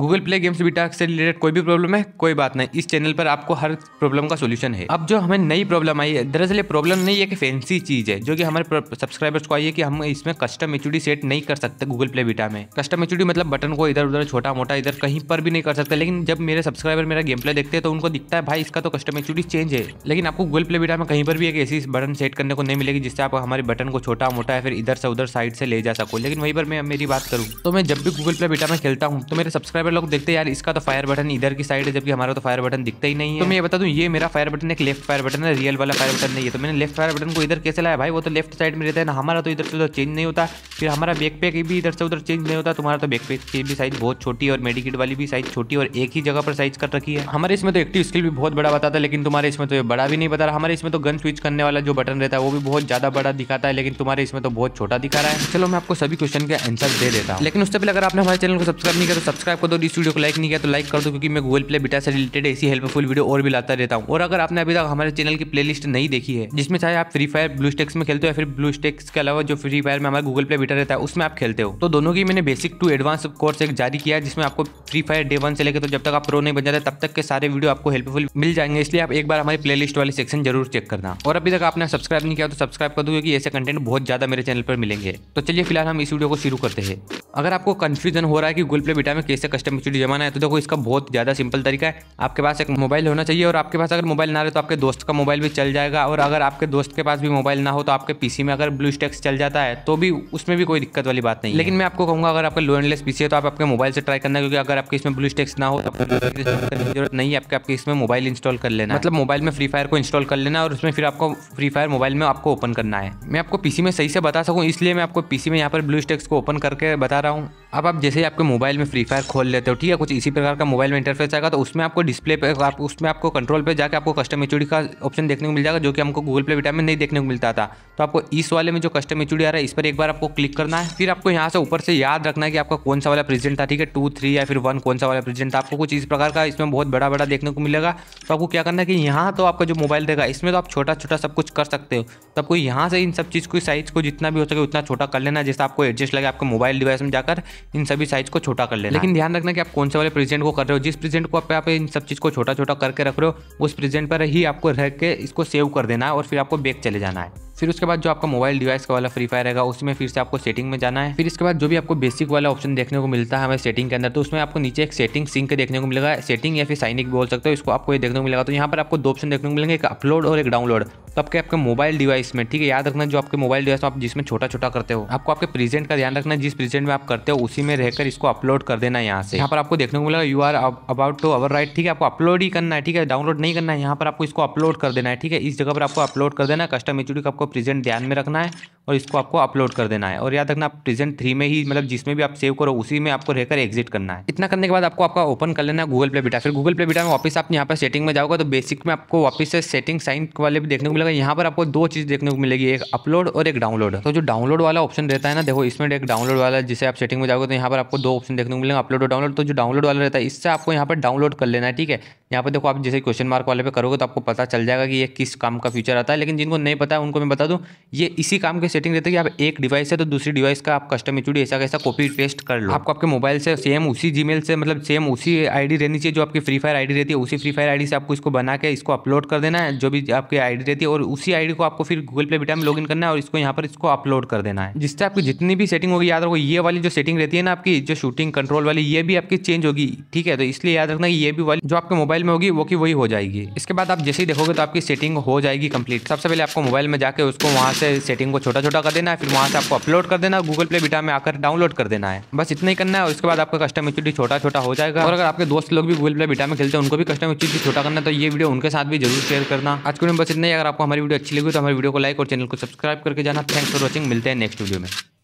Google Play Games beta से related कोई भी प्रॉब्लम है कोई बात नहीं इस चैनल पर आपको हर प्रॉब्लम का सोल्यूशन है अब जो हमें नई प्रॉब्लम आई है दरअसल ये प्रॉब्लम नहीं है कि फैंसी चीज़ है जो कि हमारे सब्सक्राइबर्स को आई है कि हम इसमें कस्टम एच सेट नहीं कर सकते गूगल प्ले बीटा में कस्टम एच मतलब बटन को इधर उधर छोटा मोटा इधर कहीं पर भी नहीं कर सकते लेकिन जब मेरे सब्सक्राइबर मेरा गेम प्ले देखते हैं तो उनको दिखता है भाई इसका तो कस्टम एच चेंज है लेकिन आपको गूगल प्ले बीटा में कहीं पर भी एक ऐसी बटन सेट करने को नहीं मिलेगी जिससे आप हमारे बटन को छोटा मोटा या फिर इधर से उधर साइड से ले जा सको लेकिन वहीं पर मैं मेरी बात करूँ तो मैं जब भी गूगल प्ले बीटा में खेलता हूँ तो मेरे सब्सक्राइब सब्सक्राइबर लोग देखते हैं यार इसका तो फायर बटन इधर की साइड है जबकि हमारा तो फायर बटन दिखता ही नहीं है तो मैं ये बता दूं ये मेरा फायर बटन एक लेफ्ट फायर बटन है रियल वाला फायर बटन नहीं है तो मैंने लेफ्ट फायर बटन को इधर कैसे लाया भाई वो तो लेफ्ट साइड में रहता है ना हमारा तो इधर से उधर चेंज नहीं होता फिर हमारा बैक पैक भी इधर से उधर चेंज नहीं होता तुम्हारा तो बैक पैक की भी साइज बहुत छोटी और मेडिकेट वाली भी साइज छोटी और एक ही जगह पर साइज कर रखी है हमारे इसमें तो एक्टिव स्किल भी बहुत बड़ा बताता है लेकिन तुम्हारे इसमें तो बड़ा भी नहीं बता रहा हमारे इसमें तो गन स्विच करने वाला जो बटन रहता है वो भी बहुत ज़्यादा बड़ा दिखाता है लेकिन तुम्हारे इसमें तो बहुत छोटा दिखा रहा है चलो मैं आपको सभी क्वेश्चन के आंसर दे देता हूँ लेकिन उससे पहले अगर आपने हमारे चैनल को सब्सक्राइब नहीं किया तो सब्सक्राइब आपको तो इस वीडियो को लाइक नहीं किया तो लाइक कर दो क्योंकि मैं गूगल प्ले बिटा से रिलेटेड ऐसी हेल्पफुल वीडियो और भी लाता रहता हूँ और अगर आपने अभी तक हमारे चैनल की प्लेलिस्ट नहीं देखी है जिसमें चाहे आप फ्री फायर ब्लू स्टेक्स में खेलते हो या फिर ब्लू स्टेक्स के अलावा जो फ्री फायर में हमारे गूगल प्ले बिटा रहता है उसमें आप खेलते हो तो दोनों की मैंने बेसिक टू एडवांस कोर्स एक जारी किया है जिसमें आपको फ्री फायर डे वन से लेकर तो जब तक आप प्रो नहीं बन जाते तब तक के सारे वीडियो आपको हेल्पफुल मिल जाएंगे इसलिए आप एक बार प्ले लिस्ट वाले सेक्शन जरूर चेक करना और अभी तक आपने सब्सक्राइब नहीं किया तो सब्सक्राइब कर दो क्योंकि ऐसे कंटेंट बहुत ज्यादा मेरे चैनल पर मिलेंगे तो चलिए फिलहाल हम इस वीडियो को शुरू करते हैं अगर आपको कन्फ्यूजन हो रहा है कि गूगल प्ले बिटा में कैसे कस्टम एच जमाना है तो देखो इसका बहुत ज़्यादा सिंपल तरीका है आपके पास एक मोबाइल होना चाहिए और आपके पास अगर मोबाइल ना रहे तो आपके दोस्त का मोबाइल भी चल जाएगा और अगर आपके दोस्त के पास भी मोबाइल ना हो तो आपके पीसी में अगर ब्लू स्टेक्स चल जाता है तो भी उसमें भी कोई दिक्कत वाली बात नहीं लेकिन मैं आपको कहूँगा अगर आपका लो एंडलेस पीसी है तो आप आपके मोबाइल से ट्राई करना क्योंकि अगर आपके इसमें ब्लू स्टेक्स ना हो तो जरूरत नहीं है आपके इसमें मोबाइल इंस्टॉल कर लेना मतलब मोबाइल में फ्री फायर को इंस्टॉल कर लेना और उसमें फिर आपको फ्री फायर मोबाइल में आपको ओपन करना है मैं आपको पीसी में सही से बता सकूँ इसलिए मैं आपको पीसी में यहाँ पर ब्लू स्टेक्स को ओपन करके बता रहा हूँ अब आप जैसे ही आपके मोबाइल में फ्री फायर खोल खोल लेते हो ठीक है कुछ इसी प्रकार का मोबाइल में इंटरफेस आएगा तो उसमें आपको डिस्प्ले पे आप उसमें आपको कंट्रोल पे जाकर आपको कस्टम एचडी का ऑप्शन देखने को मिल जाएगा जो कि हमको गूगल पे विटामिन में नहीं देखने को मिलता था तो आपको इस वाले में जो कस्टम एचुडी आ रहा है इस पर एक बार आपको क्लिक करना है फिर आपको यहाँ से ऊपर से याद रखना है कि आपका कौन सा वाला प्रेजेंट था ठीक है टू थ्री या फिर वन कौन सा वाला प्रेजेंट था आपको कुछ इस प्रकार का इसमें बहुत बड़ा बड़ा देखने को मिलेगा तो आपको क्या करना है कि यहाँ तो आपका जो मोबाइल रहेगा इसमें तो आप छोटा छोटा सब कुछ कर सकते हो तो आपको यहाँ से इन सब चीज़ को साइज को जितना भी हो सके उतना छोटा कर लेना जैसे आपको एडजस्ट लगे आपके मोबाइल डिवाइस में जाकर इन सभी साइज को छोटा कर लेना लेकिन ध्यान ध्यान रखना कि आप कौन से वाले प्रेजेंट को कर रहे हो जिस प्रेजेंट को आप इन सब चीज़ को छोटा छोटा करके रख रहे हो उस प्रेजेंट पर ही आपको रह के इसको सेव कर देना है और फिर आपको बैक चले जाना है फिर उसके बाद जो आपका मोबाइल डिवाइस का वाला फ्री फायर रहेगा उसमें फिर से आपको सेटिंग में जाना है फिर इसके बाद जो भी आपको बेसिक वाला ऑप्शन देखने को मिलता है हमें सेटिंग के अंदर तो उसमें आपको नीचे एक सेटिंग सिंक देखने को मिलेगा सेटिंग या फिर साइनिक बोल सकते हो इसको आपको ये देखने को मिलेगा तो यहाँ पर आपको दो ऑप्शन देखने को मिलेंगे एक अपलोड और एक डाउनलोड तो आपके आपके मोबाइल डिवाइस में ठीक है याद रखना जो आपके मोबाइल डिवाइस आप जिसमें छोटा छोटा करते हो आपको आपके प्रेजेंट का ध्यान रखना जिस प्रेजेंट में आप करते हो उसी में रहकर इसको अपलोड कर देना यहाँ से यहाँ पर आपको देखने को मिलेगा you are about to our right ठीक है आपको अपलोड ही करना है ठीक है डाउनलोड नहीं करना है यहाँ पर आपको इसको अपलोड कर देना है ठीक है इस जगह पर आपको अपलोड कर देना कस्टम एच आपको प्रेजेंट ध्यान में रखना है और इसको आपको अपलोड कर देना है और याद रखना आप प्रेजेंट थ्री में ही मतलब जिसमें भी आप सेव करो उसी में आपको रहकर एग्जिट करना है इतना करने के बाद आपको आपका ओपन कर लेना है गूगल प्ले बीटा फिर गूगल प्ले बीटा में वापस आप यहाँ पर सेटिंग में जाओगे तो बेसिक में आपको वापस से सेटिंग साइन वाले भी देखने को मिलेगा यहाँ पर आपको दो चीज़ देखने को मिलेगी एक अपलोड और एक डाउनलोड तो जो डाउनलोड वाला ऑप्शन रहता है ना देखो इसमें एक डाउनलोड वाला जिसे आप सेटिंग में जाओगे तो यहाँ पर आपको दो ऑप्शन देखने को मिलेगा अपलोड और डाउनलोड तो जो डाउनलोड वाला रहता है इससे आपको यहाँ पर डाउनलोड कर लेना है ठीक है यहाँ पर देखो आप जैसे क्वेश्चन मार्क वाले पे करोगे तो आपको पता चल जाएगा कि ये किस काम का फ्यूचर आता है लेकिन जिनको नहीं पता है उनको मैं बता दूँ ये इसी काम के सेटिंग रहते हैं कि आप एक डिवाइस है तो दूसरी डिवाइस का आप कस्टम एच ऐसा कैसा कॉपी पेस्ट कर लो आपको आपके मोबाइल से सेम उसी जी से मतलब सेम उसी आईडी रहनी चाहिए जो आपकी फ्री फायर आई रहती है उसी फ्री फायर आई से आपको इसको बना के इसको अपलोड कर देना है जो भी आपकी आई रहती है और उसी आई को आपको फिर गूगल पे बिटा में लॉग करना है और इसको यहाँ पर इसको अपलोड कर देना है जिससे आपकी जितनी भी सेटिंग होगी याद रखो ये वाली जो सेटिंग रहती है ना आपकी जो शूटिंग कंट्रोल वाली ये भी आपकी चेंज होगी ठीक है तो इसलिए याद रखना ये भी वाली जो आपके मोबाइल में होगी वो की वही हो जाएगी इसके बाद आप जैसे ही देखोगे तो आपकी सेटिंग हो जाएगी कंप्लीट सबसे पहले आपको मोबाइल में जाकर चाहते हो उसको वहाँ से सेटिंग को छोटा छोटा कर देना है फिर वहाँ से आपको अपलोड कर देना गूगल प्ले बीटा में आकर डाउनलोड कर देना है बस इतना ही करना है और उसके बाद आपका कस्टम एक्चुअली छोटा छोटा हो जाएगा और अगर आपके दोस्त लोग भी गूगल प्ले बीटा में खेलते हैं उनको भी कस्टम एक्चुअली छोटा करना तो ये वीडियो उनके साथ भी जरूर शेयर करना आज के लिए बस इतना ही अगर आपको हमारी वीडियो अच्छी लगी तो हमारे वीडियो को लाइक और चैनल को सब्सक्राइब करके जाना थैंक्स फॉर वॉचिंग मिलते हैं नेक्स्ट वीडियो में